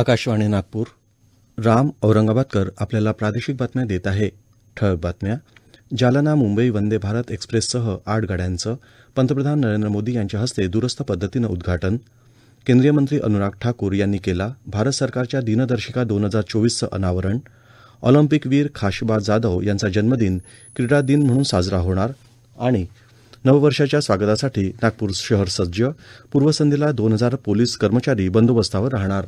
आकाशवाणी नागपूर राम औरंगाबादकर आपल्याला प्रादेशिक बातम्या देत आहे ठळक बातम्या जालना मुंबई वंदे भारत एक्सप्रेससह आठ गाड्यांचं पंतप्रधान नरेंद्र मोदी यांच्या हस्ते दूरस्थ पद्धतीनं उद्घाटन केंद्रीय मंत्री अनुराग ठाकूर यांनी केला भारत सरकारच्या दिनदर्शिका दोन हजार चोवीसचं अनावरण ऑलिम्पिकवीर खाशबा जाधव यांचा जन्मदिन क्रीडा दिन म्हणून साजरा होणार आणि नववर्षाच्या स्वागतासाठी नागपूर शहर सज्ज पूर्वसंध्येला दोन हजार पोलीस कर्मचारी बंदोबस्तावर राहणार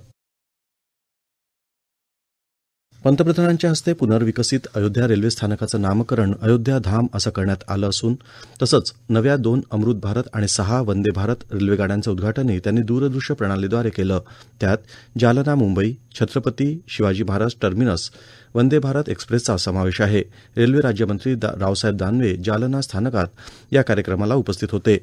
पंतप्रधानांच्या हस्ते पुनर्विकसित अयोध्या रेल्वे स्थानकाचं नामकरण अयोध्या धाम असं करण्यात आलं असून तसंच नव्या दोन अमृत भारत आणि सहा वंदे भारत रेल्वेगाड्यांचं उद्घाटनही त्यांनी दूरदृश्य प्रणालीद्वारे केलं त्यात जालना मुंबई छत्रपती शिवाजी महाराज टर्मिनस वंदे भारत एक्सप्रेसचा समावेश आहे रेल्वे राज्यमंत्री रावसाहेब दानवे जालना स्थानकात या कार्यक्रमाला उपस्थित होते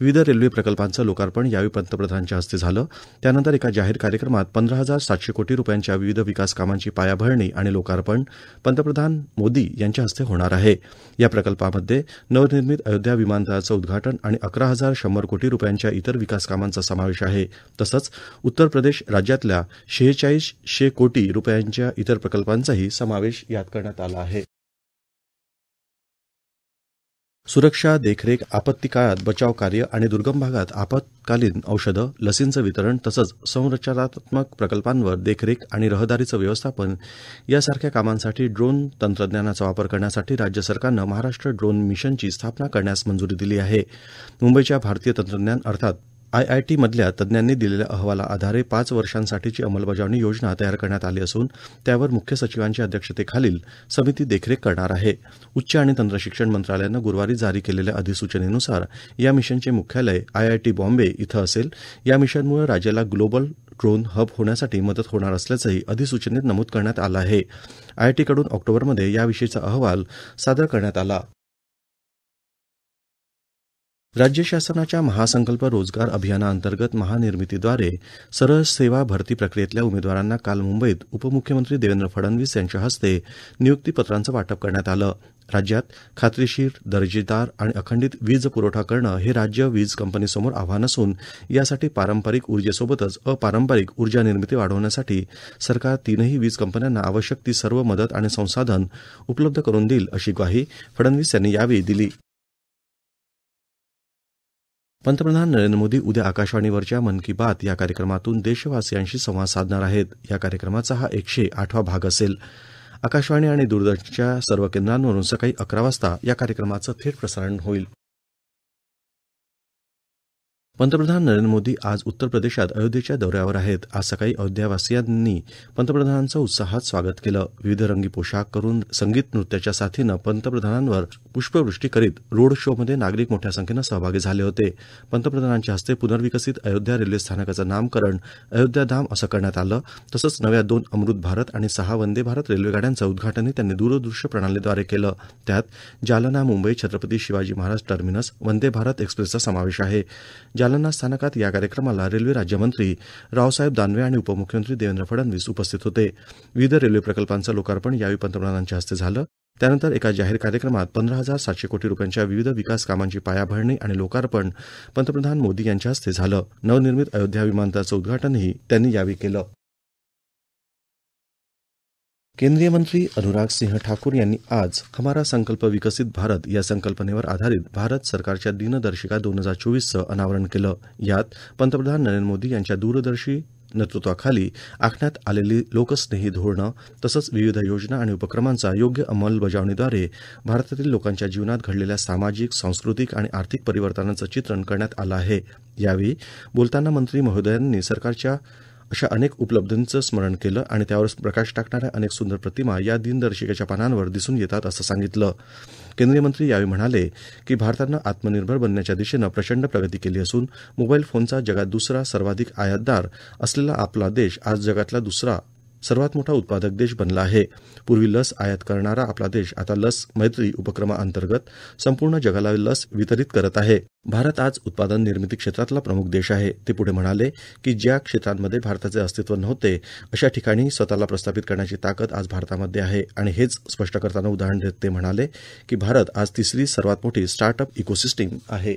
विविध रेल्वे प्रकल्पांचं लोकार्पण यावेळी पंतप्रधानांच्या हस्ते झालं त्यानंतर एका जाहीर कार्यक्रमात पंधरा हजार सातशे कोटी रुपयांच्या विविध विकास कामांची पायाभरणी आणि लोकार्पण पंतप्रधान मोदी यांच्या हस्ते होणार आहे या प्रकल्पामध्ये नवनिर्मित अयोध्या विमानतळाचं उद्घाटन आणि अकरा हजार शंभर कोटी रुपयांच्या इतर विकास कामांचा समावेश आहे तसंच उत्तर प्रदेश राज्यातल्या शेहेचाळीसशे कोटी रुपयांच्या इतर प्रकल्पांचाही समावेश यात करण्यात आला आहे सुरक्षा देखरेख आपत्ती काळात बचाव कार्य आणि दुर्गम भागात आपत्कालीन औषधं लसींचं वितरण तसंच संरचनात्मक प्रकल्पांवर देखरेख आणि रहदारीचं व्यवस्थापन यासारख्या कामांसाठी ड्रोन तंत्रज्ञानाचा वापर करण्यासाठी राज्य सरकारनं महाराष्ट्र ड्रोन मिशनची स्थापना करण्यास मंजुरी दिली आहे मुंबईच्या भारतीय तंत्रज्ञान अर्थात मधल्या तज्ञांनी दिलेल्या अहवाला आधारे पाच वर्षांसाठीची अंमलबजावणी योजना तयार करण्यात आली असून त्यावर मुख्य सचिवांच्या अध्यक्षतेखालील समिती देखरेख करणार आहे उच्च आणि तंत्रशिक्षण मंत्रालयानं गुरुवारी जारी केलेल्या अधिसूचनेनुसार या मिशनचे मुख्यालय आयआयटी बॉम्बे इथं असेल या मिशनमुळे राज्याला ग्लोबल ड्रोन हब होण्यासाठी मदत होणार असल्याचंही अधिसूचनेत नमूद करण्यात आलं आहे आयआयटीकडून ऑक्टोबरमध्ये याविषयीचा अहवाल सादर करण्यात आला राज्य शासनाच्या महासंकल्प रोजगार अभियानाअंतर्गत महानिर्मितीद्वारे सरळ सेवा भरती प्रक्रियेतल्या उमेदवारांना काल मुंबईत उपमुख्यमंत्री देवेंद्र फडणवीस यांच्या हस्ते नियुक्तीपत्रांचं वाटप करण्यात आलं राज्यात खात्रीशीर दर्जेदार आणि अखंडित वीज पुरवठा करणं हे राज्य वीज कंपनीसमोर आव्हान असून यासाठी पारंपरिक ऊर्जेसोबतच अपारंपरिक ऊर्जा निर्मिती वाढवण्यासाठी सरकार तीनही वीज कंपन्यांना आवश्यक ती सर्व मदत आणि संसाधन उपलब्ध करून देईल अशी ग्वाही फडणवीस यांनी यावेळी दिली पंतप्रधान नरेंद्र मोदी उद्या आकाशवाणीवरच्या मन की बात या कार्यक्रमातून देशवासियांशी संवाद साधणार आहेत या कार्यक्रमाचा हा एकशे आठवा भाग असेल आकाशवाणी आणि दूरदर्शनच्या सर्व केंद्रांवरून सकाळी अकरा वाजता या कार्यक्रमाचं थेट प्रसारण होईल पंतप्रधान नरेंद्र मोदी आज उत्तर प्रदेशात अयोध्येच्या दौऱ्यावर आहेत आज सकाळी अयोध्यावासियांनी पंतप्रधानांचं उत्साहात स्वागत केलं विविध रंगी पोशाख करून संगीत नृत्याच्या साथीनं पंतप्रधानांवर पुष्पवृष्टी करीत रोड शोमध्ये नागरिक मोठ्या संख्येनं सहभागी झाले होते पंतप्रधानांच्या हस्ते पुनर्विकसित अयोध्या रेल्वे स्थानकाचं नामकरण अयोध्याधाम असं करण्यात आलं तसंच नव्या दोन अमृत भारत आणि सहा वंदे भारत रेल्वेगाड्यांचं उद्घाटनही त्यांनी दूरदृश्य प्रणालीद्वारे केलं त्यात जालना मुंबई छत्रपती शिवाजी महाराज टर्मिनस वंदे भारत एक्सप्रेसचा समावेश आहे जालना स्थानकात या कार्यक्रमाला रेल्वे राज्यमंत्री रावसाहेब दानवे आणि उपमुख्यमंत्री देवेंद्र फडणवीस उपस्थित होते विविध रेल्वे प्रकल्पांचं लोकार्पण यावेळी पंतप्रधानांच्या हस्ते झालं त्यानंतर एका जाहीर कार्यक्रमात पंधरा हजार सातशे कोटी रुपयांच्या विविध विकास कामांची पायाभरणी आणि लोकार्पण पंतप्रधान मोदी यांच्या हस्ते झालं नवनिर्मित अयोध्या विमानतळाचं उद्घाटनही त्यांनी यावेळी केलं केंद्रीय मंत्री अनुराग सिंह ठाकूर यांनी आज हमारा संकल्प विकसित भारत या संकल्पनेवर आधारित भारत सरकारच्या दिनदर्शिका दोन हजार चोवीसचं अनावरण केलं यात पंतप्रधान नरेंद्र मोदी यांच्या दूरदर्शी नेतृत्वाखाली आखण्यात आलेली लोकस्नेही धोरणं तसंच विविध योजना आणि उपक्रमांचा योग्य अंमलबजावणीद्वारे भारतातील लोकांच्या जीवनात घडलेल्या सामाजिक सांस्कृतिक आणि आर्थिक परिवर्तनाचं चित्रण करण्यात आलं आहे यावेळी बोलताना मंत्री महोदयांनी सरकारच्या अशा अनेक उपलब्धींचं स्मरण केलं आणि त्यावर प्रकाश टाकणाऱ्या अनेक सुंदर प्रतिमा या दिनदर्शिकेच्या पानांवर दिसून येतात असं सांगितलं केंद्रीय मंत्री यावेळी म्हणाले की भारतानं आत्मनिर्भर बनण्याच्या दिशेनं प्रचंड प्रगती केली असून मोबाईल फोनचा जगात दुसरा सर्वाधिक आयातदार असलेला आपला देश आज जगातला दुसरा सर्वात मोठा उत्पादक देश बनला आहे पूर्वी लस आयात करणारा आपला देश आता लस मैत्री उपक्रमाअंतर्गत संपूर्ण जगाला लस वितरित करत आहे भारत आज उत्पादन निर्मिती क्षेत्रातला प्रमुख देश आहे ते पुढे म्हणाले की ज्या क्षेत्रांमध्ये भारताचे अस्तित्व नव्हते अशा ठिकाणी स्वतःला प्रस्थापित करण्याची ताकद आज भारतामध्ये आहे आणि हेच स्पष्ट करताना उदाहरण देत ते म्हणाले की भारत आज तिसरी सर्वात मोठी स्टार्टअप इकोसिस्टीम आहे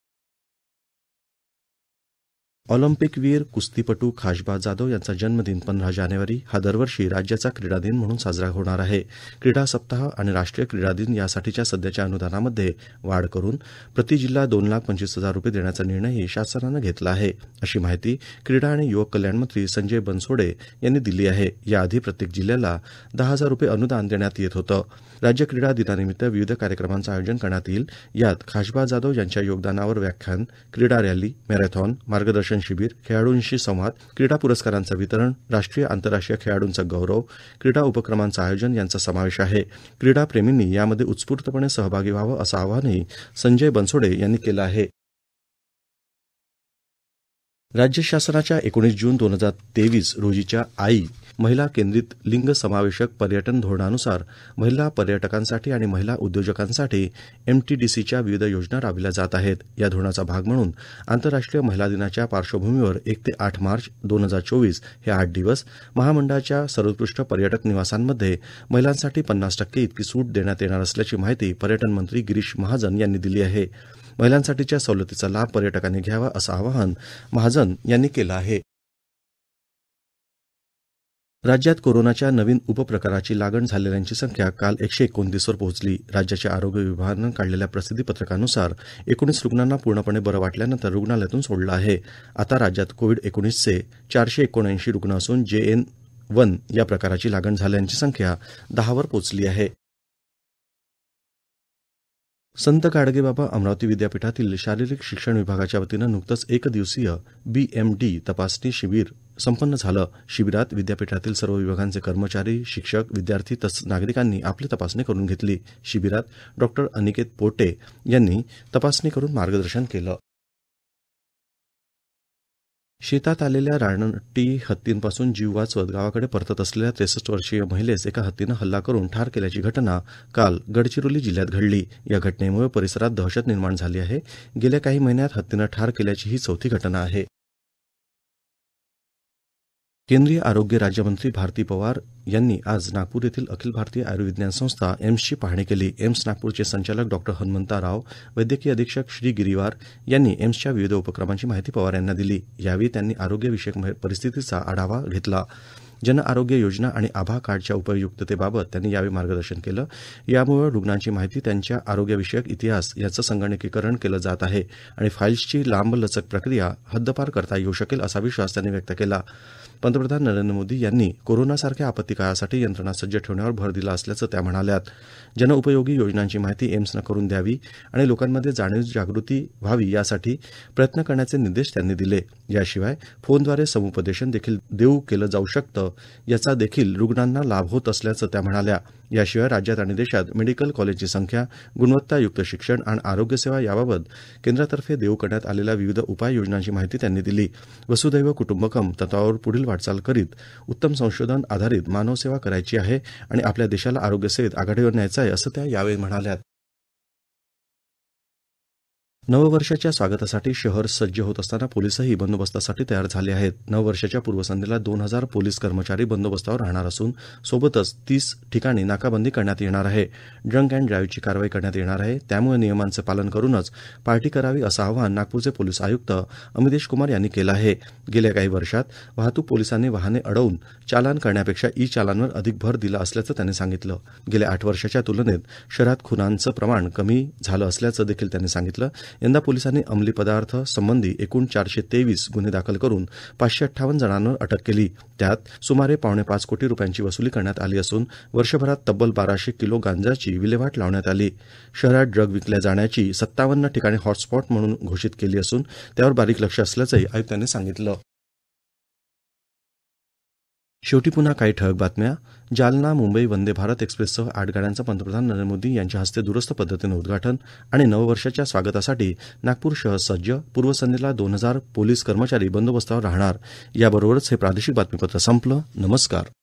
वीर कुस्तीपटू खाशबा जाधव यांचा जन्मदिन पंधरा जानेवारी हा दरवर्षी राज्याचा क्रीडा दिन म्हणून साजरा होणार आहे क्रीडा सप्ताह आणि राष्ट्रीय क्रीडा दिन यासाठीच्या सध्याच्या अनुदानामध्ये वाढ करून प्रति जिल्हा दोन लाख पंचवीस हजार रुपये देण्याचा निर्णयही शासनानं घेतला आहे अशी माहिती क्रीडा आणि युवक कल्याण मंत्री संजय बनसोडे यांनी दिली आहे याआधी प्रत्येक जिल्ह्याला दहा हजार रुपये अनुदान देण्यात येत होतं राज्य क्रीडा दिनानिमित्त विविध कार्यक्रमांचं आयोजन करण्यात येईल यात खाशबा जाधव यांच्या योगदानावर व्याख्यान क्रीडा रॅली मॅरेथॉन मार्गदर्शन शिबिर खेळाडूंशी संवाद क्रीडा पुरस्कारांचं वितरण राष्ट्रीय आंतरराष्ट्रीय खेळाडूंचा गौरव क्रीडा उपक्रमांचं आयोजन यांचा समावेश आहे क्रीडाप्रेमींनी यामध्ये उत्स्फूर्तपणे सहभागी व्हावं असं आवाहनही संजय बनसोडे यांनी केलं आहे राज्य शासनाच्या एकोणीस जून दोन हजार तेवीस रोजीच्या आई महिला केंद्रित लिंग समावेशक पर्यटन धोरणानुसार महिला पर्यटकांसाठी आणि महिला उद्योजकांसाठी एमटीडीसीच्या विविध योजना राबविल्या जात आहेत या धोरणाचा भाग म्हणून आंतरराष्ट्रीय महिला दिनाच्या पार्श्वभूमीवर एक ते आठ मार्च दोन हजार चोवीस हे आठ दिवस महामंडळाच्या सर्वोत्कृष्ट पर्यटक निवासांमध्ये महिलांसाठी पन्नास टक्के इतकी सूट देण्यात येणार असल्याची माहिती पर्यटन मंत्री गिरीश महाजन यांनी दिली आहे महिलांसाठीच्या सवलतीचा लाभ पर्यटकांनी घ्यावा असं आवाहन महाजन यांनी केलं आहे राज्यात कोरोनाच्या नवीन उपप्रकाराची लागण झालेल्यांची संख्या काल एकशे एकोणतीसवर पोहोचली राज्याच्या आरोग्य विभागानं काढलेल्या प्रसिद्धी पत्रकानुसार एकोणीस रुग्णांना पूर्णपणे बरं वाटल्यानंतर रुग्णालयातून सोडलं आहे आता राज्यात कोविड एकोणीसचे चारशे एकोणऐंशी रुग्ण असून जेएन वन या प्रकाराची लागण झाल्यांची संख्या दहावर पोचली आहे संत बाबा अमरावती विद्यापीठातील शारीरिक शिक्षण विभागाच्या वतीनं नुकतंच एक दिवसीय बीएमडी तपासणी शिबिर संपन्न झालं शिबिरात विद्यापीठातील सर्व विभागांचे कर्मचारी शिक्षक विद्यार्थी तसंच नागरिकांनी आपली तपासणी करून घेतली शिबिरात डॉक्टर अनिकेत पोटे यांनी तपासणी करून मार्गदर्शन केलं शेतात आलेल्या रानटी हत्तींपासून जीव वाचवत गावाकडे परतत असलेल्या त्रेसष्ट वर्षीय महिलेस एका हत्तीनं हल्ला करून ठार केल्याची घटना काल गडचिरोली जिल्ह्यात घडली या घटनेमुळे परिसरात दहशत निर्माण झाली आहे गेल्या काही महिन्यात हत्तीनं ठार केल्याची ही चौथी घटना आहे केंद्रीय आरोग्य राज्यमंत्री भारती पवार यांनी आज नागपूर येथील अखिल भारतीय आयुर्विज्ञान संस्था एम्सची पाहणी केली एम्स नागपूरचे संचालक डॉक्टर हनुमंता राव वैद्यकीय अधीक्षक श्री गिरीवार यांनी एम्सच्या विविध उपक्रमांची माहिती पवार यांना दिली यावेळी त्यांनी आरोग्यविषयक परिस्थितीचा आढावा घेतला जन आरोग्य योजना आणि आभा कार्डच्या उपयुक्ततेबाबत त्यांनी यावेळी मार्गदर्शन केलं यामुळे रुग्णांची माहिती त्यांच्या आरोग्यविषयक इतिहास याचं संगणकीकरण केलं जात आहे आणि फाईल्सची लांबलचक प्रक्रिया हद्दपार करता येऊ शकेल असा विश्वास त्यांनी व्यक्त केला पंतप्रधान नरेंद्र मोदी यांनी कोरोनासारख्या काळासाठी यंत्रणा सज्ज ठेवण्यावर भर दिला असल्याचं त्या म्हणाल्यात जनउपयोगी योजनांची माहिती एम्सनं करून द्यावी आणि लोकांमध्ये जाणीव जागृती व्हावी यासाठी प्रयत्न करण्याचे निर्देश त्यांनी दिले याशिवाय फोनद्वारे समुपदेशन देखील देऊ केलं जाऊ शकतं याचा देखील रुग्णांना लाभ होत असल्याचं त्या म्हणाल्या याशिवाय राज्यात आणि देशात मेडिकल कॉलेजची संख्या गुणवत्तायुक्त शिक्षण आणि आरोग्यसेवा याबाबत केंद्रातर्फे देऊ करण्यात आलेल्या विविध उपाययोजनांची माहिती त्यांनी दिली वसुदैव कुटुंबकम तत्वावर पुढील वाटचाल करीत उत्तम संशोधन आधारित मानवसेवा करायची आहे आणि आपल्या देशाला आरोग्यसेवेत आघाडीवर न्यायचं आहे असं त्या यावेळी म्हणाल्यात नववर्षाच्या स्वागतासाठी शहर सज्ज होत असताना पोलीसही बंदोबस्तासाठी तयार झाले आहेत नववर्षाच्या पूर्वसंध्येला दोन हजार पोलीस कर्मचारी बंदोबस्तावर राहणार असून सोबतच तीस ठिकाणी नाकाबंदी करण्यात येणार आहे ड्रंक अँड ड्राईव्हची कारवाई करण्यात येणार आहे त्यामुळे नियमांचं पालन करूनच पार्टी करावी असं आवाहन नागपूरचे पोलीस आयुक्त अमितेश कुमार यांनी केलं आहे गेल्या काही वर्षात वाहतूक पोलिसांनी वाहने अडवून चालान करण्यापेक्षा ई चालानवर अधिक भर दिला असल्याचं त्यांनी सांगितलं गेल्या आठ वर्षाच्या तुलनेत शहरात खुनांचं प्रमाण कमी झालं असल्याचं देखील त्यांनी सांगितलं यंदा पोलिसांनी अंमली पदार्थ संबंधी एकूण चारशे तेवीस गुन्हे दाखल करून पाचशे अठ्ठावन्न जणांवर अटक केली त्यात सुमारे पावणे पाच कोटी रुपयांची वसुली करण्यात आली असून वर्षभरात तब्बल बाराशे किलो गांजाची विल्हेवाट लावण्यात आली शहरात ड्रग विकल्या जाण्याची सत्तावन्न ठिकाणी हॉटस्पॉट म्हणून घोषित केली असून त्यावर बारीक लक्ष असल्याचंही आयुक्तांनी सांगितलं शेवटी पुन्हा काही ठळक बातम्या जालना मुंबई वंदे भारत एक्सप्रेससह आठ गाड्यांचं पंतप्रधान नरेंद्र मोदी यांच्या हस्ते दुरुस्त पद्धतीनं उद्घाटन आणि नववर्षाच्या स्वागतासाठी नागपूर शहर सज्ज पूर्वसंध्येला दोन हजार पोलीस कर्मचारी बंदोबस्तावर राहणार याबरोबरच हे प्रादेशिक बातमीपत्र संपलं नमस्कार